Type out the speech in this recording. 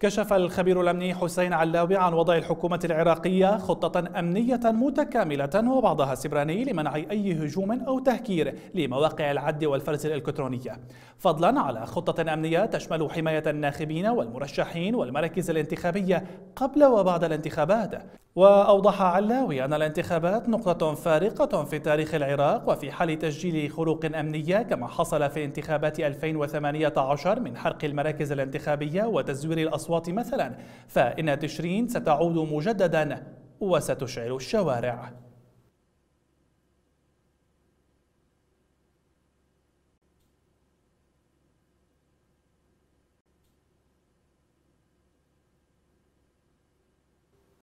كشف الخبير الامني حسين علاوي عن وضع الحكومه العراقيه خطه امنيه متكامله وبعضها سبراني لمنع اي هجوم او تهكير لمواقع العد والفرز الالكترونيه فضلا على خطه امنيه تشمل حمايه الناخبين والمرشحين والمراكز الانتخابيه قبل وبعد الانتخابات واوضح علاوي ان الانتخابات نقطه فارقه في تاريخ العراق وفي حال تسجيل خروق امنيه كما حصل في انتخابات 2018 من حرق المراكز الانتخابيه وتزوير الاصوات الأصوات مثلا فإن تشرين ستعود مجددا وستشعل الشوارع